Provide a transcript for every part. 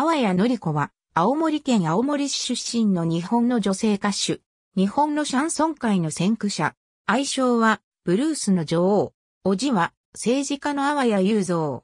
阿波谷のり子は、青森県青森市出身の日本の女性歌手。日本のシャンソン界の先駆者。愛称は、ブルースの女王。おじは、政治家の阿波谷雄三。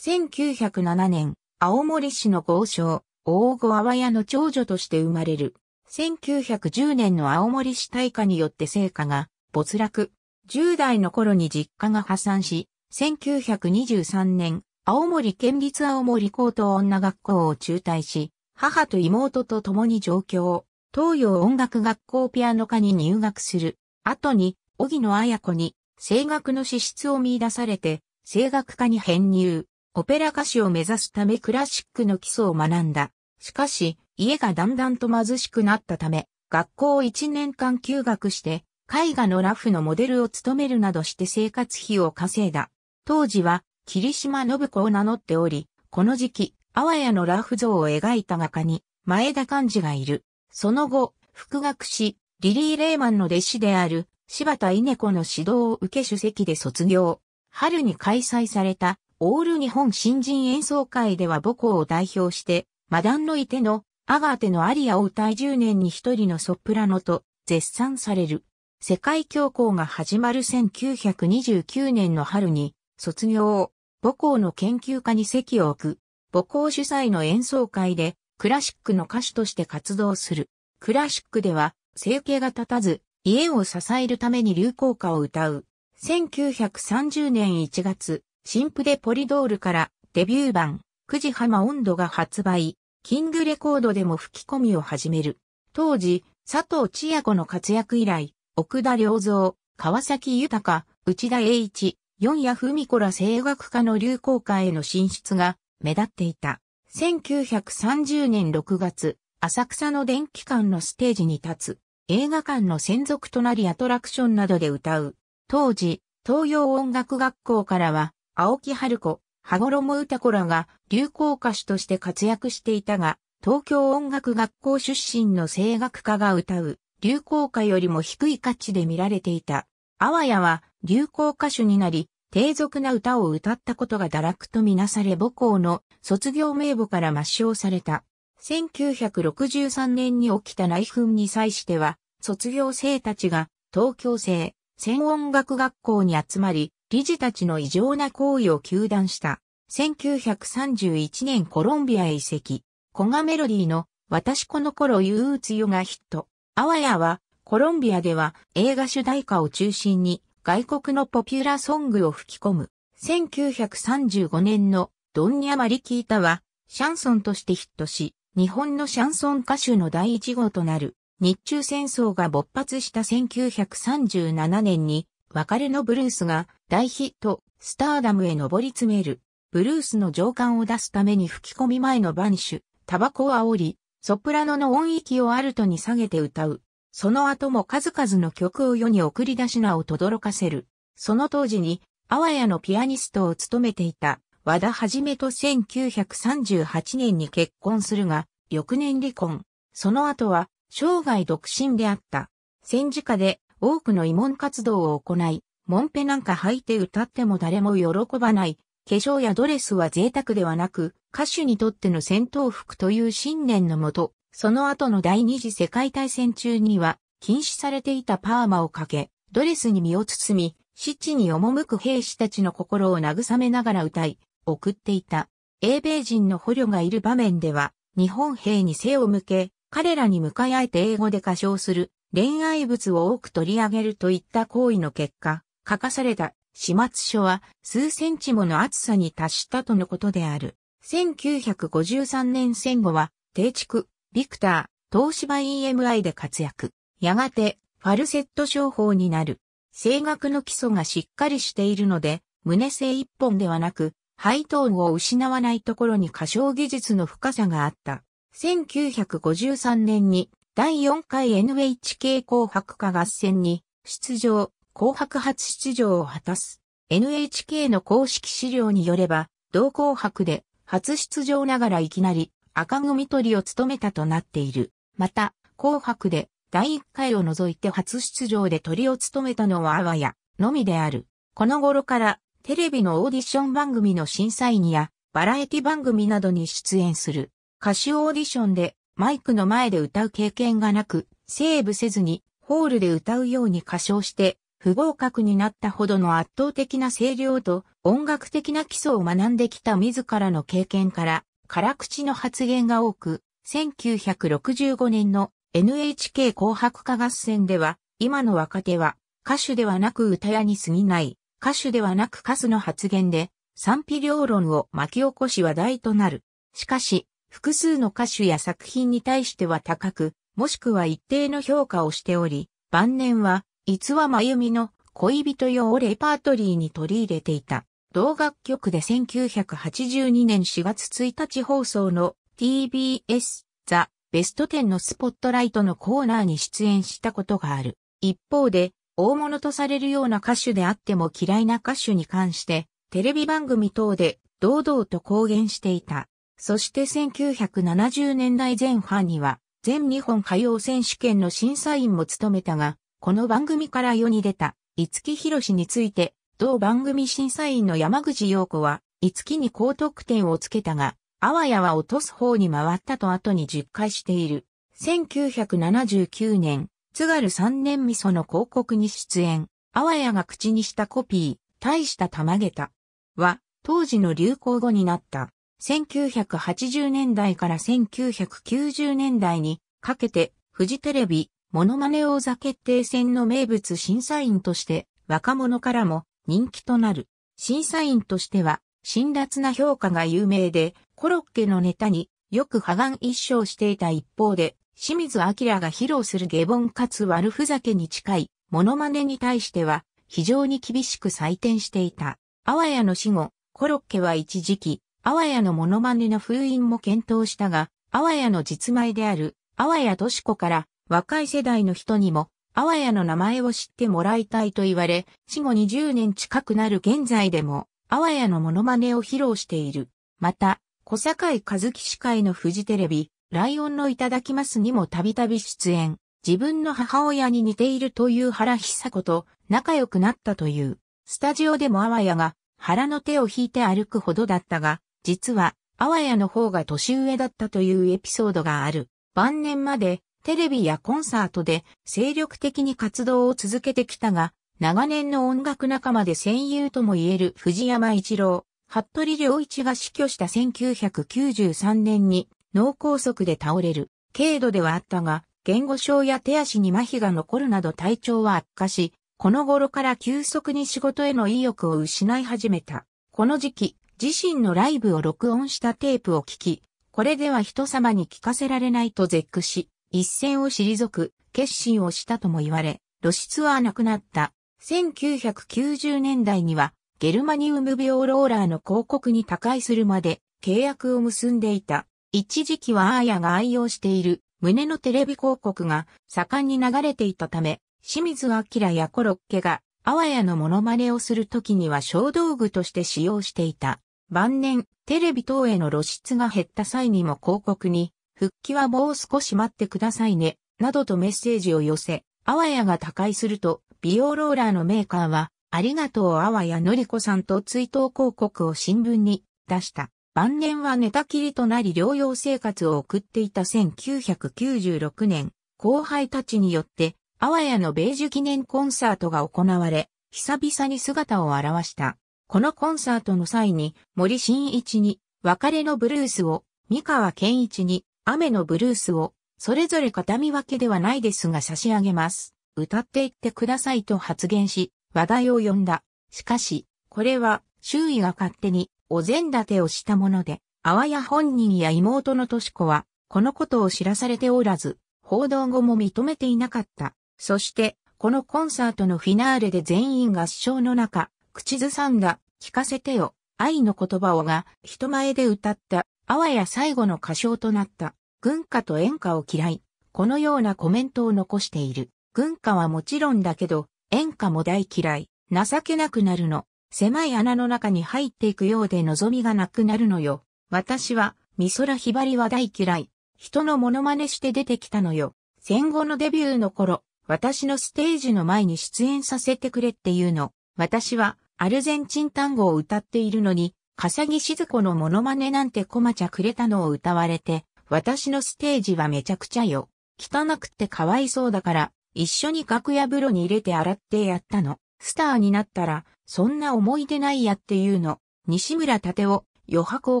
1907年、青森市の豪商、大御阿波谷の長女として生まれる。1910年の青森市大火によって成果が没落。10代の頃に実家が破産し、1923年、青森県立青森高等女学校を中退し、母と妹と共に上京、東洋音楽学校ピアノ科に入学する。後に、荻野彩子に、声楽の資質を見出されて、声楽科に編入、オペラ歌手を目指すためクラシックの基礎を学んだ。しかし、家がだんだんと貧しくなったため、学校を1年間休学して、絵画のラフのモデルを務めるなどして生活費を稼いだ。当時は霧島信子を名乗っており、この時期、阿波屋のラフ像を描いた画家に、前田漢字がいる。その後、復学し、リリー・レーマンの弟子である、柴田稲子の指導を受け主席で卒業。春に開催された、オール日本新人演奏会では母校を代表して、マダンのいての、アガーテのアリアを歌い10年に一人のソプラノと絶賛される。世界恐慌が始まる1929年の春に卒業。母校の研究家に席を置く、母校主催の演奏会でクラシックの歌手として活動する。クラシックでは生計が立たず、家を支えるために流行歌を歌う。1930年1月、新婦でポリドールからデビュー版、9時浜温度が発売、キングレコードでも吹き込みを始める。当時、佐藤千夜子の活躍以来、奥田良三、川崎豊、内田栄一、四谷文子ら声楽家の流行歌への進出が目立っていた。1930年6月、浅草の電気館のステージに立つ、映画館の専属となりアトラクションなどで歌う。当時、東洋音楽学校からは、青木春子、羽衣歌子らが流行歌手として活躍していたが、東京音楽学校出身の声楽家が歌う流行歌よりも低い価値で見られていた。あわやは流行歌手になり、低俗な歌を歌ったことが堕落とみなされ母校の卒業名簿から抹消された。1963年に起きた内紛に際しては、卒業生たちが東京生、専音楽学校に集まり、理事たちの異常な行為を求断した。1931年コロンビアへ移籍。コガメロディーの私この頃憂鬱よがヒット。あわやはコロンビアでは映画主題歌を中心に外国のポピュラーソングを吹き込む。1935年のドンニャマリキータは、シャンソンとしてヒットし、日本のシャンソン歌手の第一号となる、日中戦争が勃発した1937年に、別れのブルースが大ヒット、スターダムへ上り詰める。ブルースの情感を出すために吹き込み前のバンシュ、タバコを煽り、ソプラノの音域をアルトに下げて歌う。その後も数々の曲を世に送り出し名を轟かせる。その当時に、あわやのピアニストを務めていた和田はじめと1938年に結婚するが、翌年離婚。その後は、生涯独身であった。戦時下で多くの慰問活動を行い、モンペなんか履いて歌っても誰も喜ばない。化粧やドレスは贅沢ではなく、歌手にとっての戦闘服という信念のもと、その後の第二次世界大戦中には、禁止されていたパーマをかけ、ドレスに身を包み、七に赴く兵士たちの心を慰めながら歌い、送っていた。英米人の捕虜がいる場面では、日本兵に背を向け、彼らに向かい合えて英語で歌唱する、恋愛物を多く取り上げるといった行為の結果、書かされた始末書は数センチもの厚さに達したとのことである。1953年戦後は、定畜、ビクター、東芝 EMI で活躍。やがて、ファルセット商法になる。声楽の基礎がしっかりしているので、胸声一本ではなく、ハイトーンを失わないところに歌唱技術の深さがあった。1953年に第4回 NHK 紅白歌合戦に出場、紅白初出場を果たす。NHK の公式資料によれば、同紅白で初出場ながらいきなり赤組取りを務めたとなっている。また、紅白で第1回を除いて初出場で取りを務めたのはあわやのみである。この頃からテレビのオーディション番組の審査員やバラエティ番組などに出演する歌手オーディションでマイクの前で歌う経験がなく、セーブせずにホールで歌うように歌唱して不合格になったほどの圧倒的な声量と音楽的な基礎を学んできた自らの経験から辛口の発言が多く、1965年の NHK 紅白歌合戦では、今の若手は歌手ではなく歌屋に過ぎない、歌手ではなく歌手の発言で、賛否両論を巻き起こし話題となる。しかし、複数の歌手や作品に対しては高く、もしくは一定の評価をしており、晩年は、逸話真由美の恋人用をレパートリーに取り入れていた。同楽曲で1982年4月1日放送の TBS ザ・ベスト10のスポットライトのコーナーに出演したことがある。一方で、大物とされるような歌手であっても嫌いな歌手に関して、テレビ番組等で堂々と公言していた。そして1970年代前半には、全日本歌謡選手権の審査員も務めたが、この番組から世に出た、五木ひろしについて、同番組審査員の山口陽子は、五木に高得点をつけたが、あわやは落とす方に回ったと後に10回している。1979年、津軽三年味噌の広告に出演、あわやが口にしたコピー、大した玉げた。は、当時の流行語になった。1980年代から1990年代にかけて、フジテレビ、モノマネ王座決定戦の名物審査員として、若者からも人気となる。審査員としては、辛辣な評価が有名で、コロッケのネタによく破顔一生していた一方で、清水明が披露する下凡かつ悪ふざけに近い、モノマネに対しては、非常に厳しく採点していた。あわやの死後、コロッケは一時期、あわやのモノマネの封印も検討したが、あわやの実前である、あわやとしこから、若い世代の人にも、あわやの名前を知ってもらいたいと言われ、死後20年近くなる現在でも、あわやのモノマネを披露している。また、小坂井和樹司会のフジテレビ、ライオンのいただきますにもたびたび出演。自分の母親に似ているという原久子と仲良くなったという。スタジオでもあわやが原の手を引いて歩くほどだったが、実はあわやの方が年上だったというエピソードがある。晩年までテレビやコンサートで精力的に活動を続けてきたが、長年の音楽仲間で戦友とも言える藤山一郎、服部良一が死去した1993年に脳梗塞で倒れる軽度ではあったが、言語症や手足に麻痺が残るなど体調は悪化し、この頃から急速に仕事への意欲を失い始めた。この時期、自身のライブを録音したテープを聞き、これでは人様に聞かせられないと絶句し、一線を退く決心をしたとも言われ、露出はなくなった。1990年代にはゲルマニウム病ローラーの広告に他界するまで契約を結んでいた。一時期はアーヤが愛用している胸のテレビ広告が盛んに流れていたため、清水明やコロッケがアワヤのモノマネをするときには小道具として使用していた。晩年、テレビ等への露出が減った際にも広告に復帰はもう少し待ってくださいね、などとメッセージを寄せ、あわやが他界すると、美容ローラーのメーカーは、ありがとうあわやのりこさんと追悼広告を新聞に出した。晩年は寝たきりとなり療養生活を送っていた1996年、後輩たちによって、あわやの米寿記念コンサートが行われ、久々に姿を現した。このコンサートの際に、森新一に、別れのブルースを、三河健一に、雨のブルースを、それぞれ形見分けではないですが差し上げます。歌っていってくださいと発言し、話題を呼んだ。しかし、これは、周囲が勝手に、お膳立てをしたもので、あわや本人や妹のとし子は、このことを知らされておらず、報道後も認めていなかった。そして、このコンサートのフィナーレで全員合唱の中、口ずさんだ、聞かせてよ、愛の言葉をが、人前で歌った、あわや最後の歌唱となった。軍歌と演歌を嫌い、このようなコメントを残している。軍歌はもちろんだけど、演歌も大嫌い。情けなくなるの。狭い穴の中に入っていくようで望みがなくなるのよ。私は、美空ひばりは大嫌い。人のモノマネして出てきたのよ。戦後のデビューの頃、私のステージの前に出演させてくれっていうの。私は、アルゼンチン単語を歌っているのに、笠木静子のモノマネなんてまちゃくれたのを歌われて、私のステージはめちゃくちゃよ。汚くてかわいそうだから、一緒に楽屋風呂に入れて洗ってやったの。スターになったら、そんな思い出ないやっていうの。西村立夫、余白を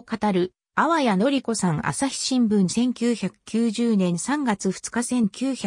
語る、あわやのりこさん朝日新聞1990年3月2日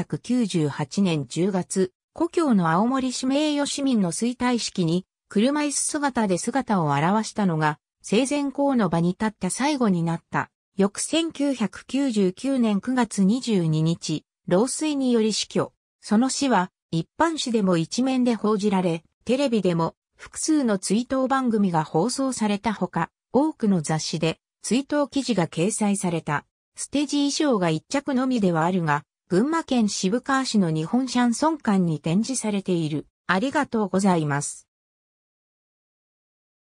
1998年10月、故郷の青森市名誉市民の衰退式に、車椅子姿で姿を現したのが、生前公の場に立った最後になった。翌1999年9月22日、老衰により死去。その死は、一般紙でも一面で報じられ、テレビでも複数の追悼番組が放送されたほか、多くの雑誌で追悼記事が掲載された。ステージ衣装が一着のみではあるが、群馬県渋川市の日本シャンソン館に展示されている。ありがとうございます。